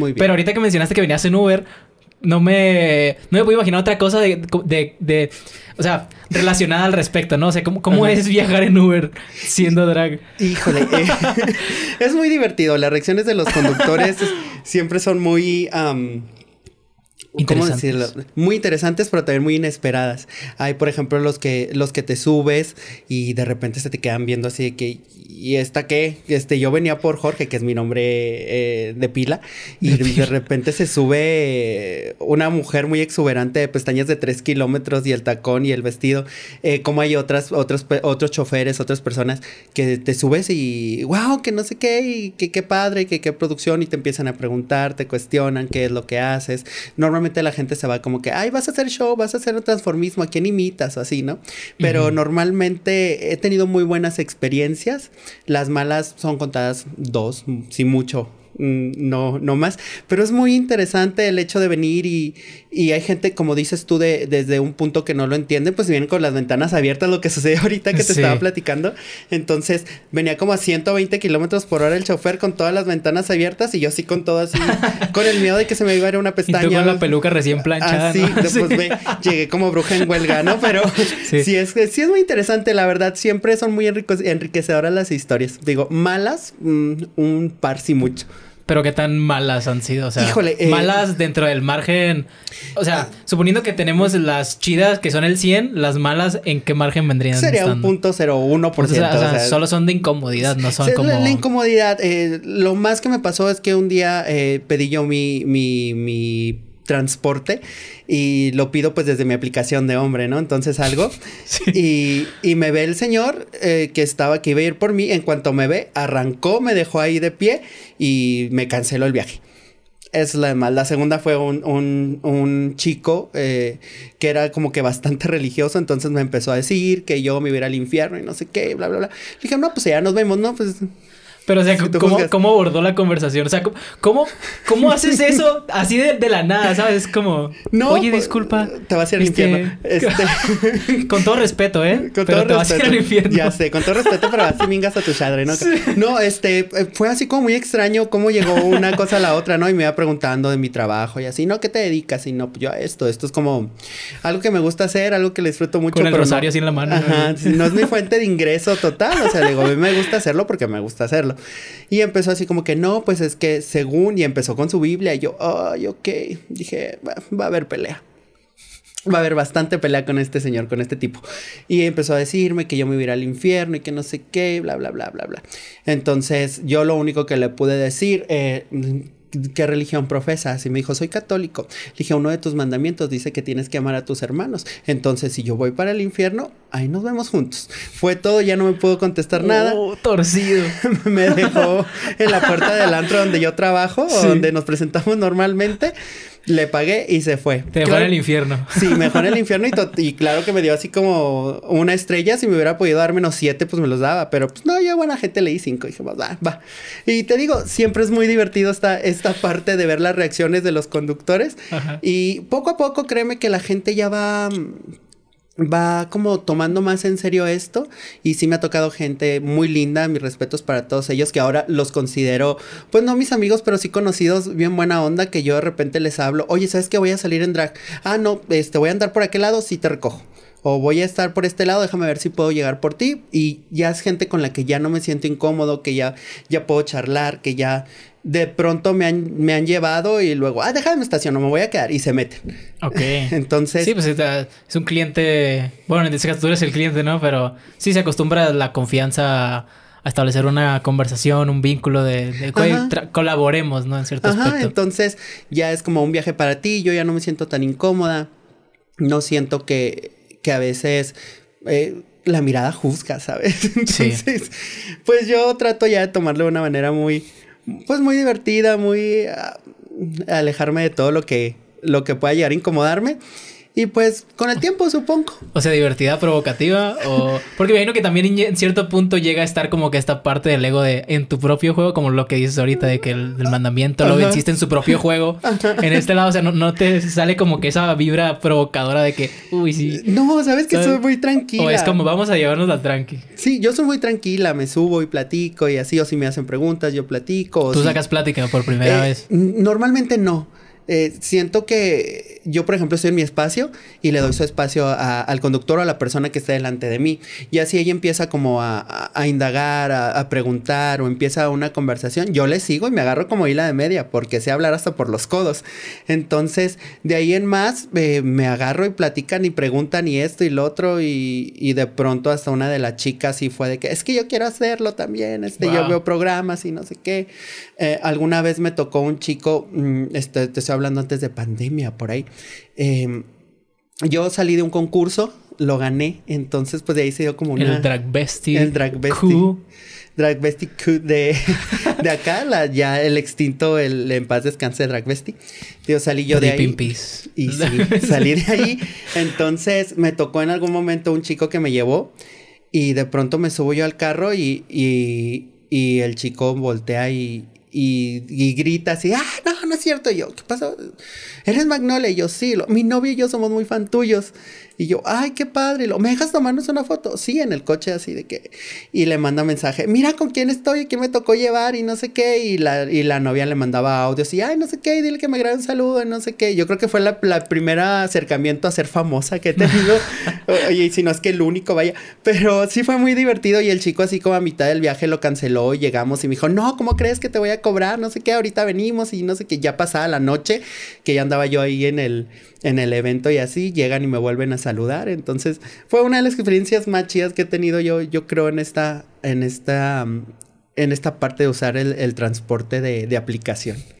Pero ahorita que mencionaste que venías en Uber, no me, no me puedo imaginar otra cosa de, de, o sea, relacionada al respecto, ¿no? O sea, ¿cómo, cómo es viajar en Uber siendo drag? Híjole, eh, es muy divertido. Las reacciones de los conductores siempre son muy... ¿Cómo decirlo? Muy interesantes, pero también muy inesperadas. Hay, por ejemplo, los que, los que te subes y de repente se te quedan viendo así de que, ¿y esta que... Este, yo venía por Jorge, que es mi nombre eh, de pila, y de repente se sube una mujer muy exuberante de pestañas de tres kilómetros y el tacón y el vestido. Eh, como hay otras, otros, otros choferes, otras personas que te subes y wow, que no sé qué, y que qué padre, que qué producción, y te empiezan a preguntar, te cuestionan qué es lo que haces. Normalmente la gente se va como que, ay, vas a hacer show, vas a hacer un transformismo, ¿a quién imitas? O así, ¿no? Pero normalmente he tenido muy buenas experiencias. Las malas son contadas dos, si mucho, mm, no, no más. Pero es muy interesante el hecho de venir y, y hay gente, como dices tú, de, desde un punto que no lo entiende, pues vienen con las ventanas abiertas, lo que sucede ahorita que te estaba platicando. Entonces venía como a 120 kilómetros por hora el chofer con todas las ventanas abiertas y yo sí con todas con el miedo de que se me iba a ir una pestaña. Y tú con la peluca recién planchada. Así, pues llegué como bruja en huelga, ¿no? Pero sí. es, sí es muy interesante, la verdad. Siempre son muy enriquecedoras las historias. Digo, malas, mm, un par sí mucho pero qué tan malas han sido. O sea, eh, malas dentro del margen. O sea, ah, suponiendo que tenemos las chidas que son el 100, las malas, ¿en qué margen vendrían? Sería un punto 01%. Pues, o sea, o solo son de incomodidad, no son como. La, la incomodidad. Eh, lo más que me pasó es que un día eh, pedí yo mi, mi, mi transporte y lo pido pues desde mi aplicación de hombre, ¿no? Entonces algo y, y, me ve el señor eh, que estaba, que iba a ir por mí, en cuanto me ve, arrancó, me dejó ahí de pie y me canceló el viaje. Es la demás. La segunda fue un, un, un chico eh, que era como que bastante religioso, entonces me empezó a decir que yo me iba al infierno y no sé qué, bla, bla, bla. dije, no, pues ya nos vemos, ¿no? Pues pero, o sea, ¿cómo, abordó la conversación? O sea, ¿cómo, haces eso así de, la nada? ¿Sabes? Como, oye, pues, disculpa. Te vas a ir al este, infierno. Este. con todo respeto, ¿eh? Con pero todo te respeto. a ir al infierno. Ya sé, con todo respeto, pero así mingas a tu chadre, ¿no? No, este, eh, fue así como muy extraño cómo llegó una cosa a la otra, ¿no? Y me iba preguntando de mi trabajo y así, ¿no? ¿Qué te dedicas? Y no, pues, yo a esto. Esto es como algo que me gusta hacer, algo que le disfruto mucho. Con el rosario así en la mano. Ajá, ¿no? es mi fuente de ingreso total. O sea, digo, a mí me gusta hacerlo porque me gusta hacerlo. Y empezó así como que no, pues es que según, y empezó con su Biblia, y yo, ay, ok, dije, va, a haber pelea va a haber bastante pelea con este señor, con este tipo. Y empezó a decirme que yo me iba al infierno y que no sé qué, bla, bla, bla, bla, bla. Entonces yo lo único que le pude decir, eh, ¿qué religión profesas? Y me dijo, soy católico. Le dije, uno de tus mandamientos dice que tienes que amar a tus hermanos. Entonces, si yo voy para el infierno, ahí nos vemos juntos. Fue todo, ya no me pudo contestar oh, nada. torcido. me dejó en la puerta del antro donde yo trabajo, sí. donde nos presentamos normalmente le pagué y se fue. Te en el infierno. Sí, me en el infierno y, claro que me dio así como una estrella. Si me hubiera podido dar menos siete, pues me los daba. Pero pues no, ya buena gente leí cinco. Y dije, pues, va, va. Y te digo, siempre es muy divertido esta, esta parte de ver las reacciones de los conductores. Y poco a poco, créeme que la gente ya va va como tomando más en serio esto y sí me ha tocado gente muy linda, mis respetos para todos ellos que ahora los considero, pues no mis amigos, pero sí conocidos, bien buena onda que yo de repente les hablo, oye, ¿sabes que voy a salir en drag? Ah, no, este, voy a andar por aquel lado, sí te recojo o voy a estar por este lado, déjame ver si puedo llegar por ti. Y ya es gente con la que ya no me siento incómodo, que ya, ya puedo charlar, que ya de pronto me han, me han llevado y luego, ah, déjame estacionar, me voy a quedar y se meten. Ok. Entonces. Sí, pues es un cliente, bueno, en este caso tú eres el cliente, ¿no? Pero sí se acostumbra la confianza a establecer una conversación, un vínculo de, de colaboremos, ¿no? En cierto Ajá, Entonces ya es como un viaje para ti, yo ya no me siento tan incómoda, no siento que que a veces eh, la mirada juzga, ¿sabes? Entonces, pues yo trato ya de tomarlo de una manera muy, pues muy divertida, muy ah, alejarme de todo lo que, lo que pueda llegar a incomodarme. Y pues con el tiempo, supongo. O sea, divertida, provocativa o... Porque me imagino que también en cierto punto llega a estar como que esta parte del ego de en tu propio juego, como lo que dices ahorita de que el, mandamiento lo hiciste en su propio juego. En este lado, o sea, no, te sale como que esa vibra provocadora de que, uy, sí. No, sabes que soy muy tranquila. O es como vamos a llevarnos la tranqui. Sí, yo soy muy tranquila, me subo y platico y así, o si me hacen preguntas, yo platico. Tú sacas plática por primera eh, vez. Normalmente no. Eh, siento que yo, por ejemplo, estoy en mi espacio y le doy su espacio al conductor o a la persona que está delante de mí. Y así ella empieza como a, indagar, a, preguntar o empieza una conversación. Yo le sigo y me agarro como hila de media porque sé hablar hasta por los codos. Entonces, de ahí en más, eh, me agarro y platican y preguntan y esto y lo otro. Y, de pronto hasta una de las chicas y fue de que, es que yo quiero hacerlo también. Este, Yo veo programas y no sé qué. Eh, alguna vez me tocó un chico, mm, este, este, hablando antes de pandemia, por ahí. Em, yo salí de un concurso, lo gané, entonces pues de ahí se dio como una... El drag bestie. El drag bestie. Drag bestie de, de acá, ya el extinto, el en paz descanse de drag bestie. Yo salí yo de ahí. Y sí, salí de ahí. Entonces me tocó en algún momento un chico que me llevó y de pronto me subo yo al carro y, y, el chico voltea y, y, y grita así, ¡ah, no no es cierto. yo, ¿qué pasó? Eres Magnolia. Y yo, sí, mi novio y yo somos muy fan tuyos. Y yo, ay, qué padre, ¿lo, ¿me dejas tomarnos una foto? Sí, en el coche así de que... Y le manda mensaje, mira con quién estoy y quién me tocó llevar y no sé qué. Y la, novia le mandaba audios y, ay, no sé qué, y dile que me grabe un saludo y no sé qué. Yo creo que fue la, la primera acercamiento a ser famosa que he tenido. Oye, si no es que el único, vaya. Pero sí fue muy divertido y el chico así como a mitad del viaje lo canceló y llegamos y me dijo, no, ¿cómo crees que te voy a cobrar? No sé qué, ahorita venimos y no sé qué. Ya pasada la noche que ya andaba yo ahí en el, en el evento y así llegan y me vuelven a saludar. Entonces, fue una de las experiencias más chidas que he tenido yo, yo creo, en esta, en esta, mm, en esta parte de usar el, transporte de aplicación.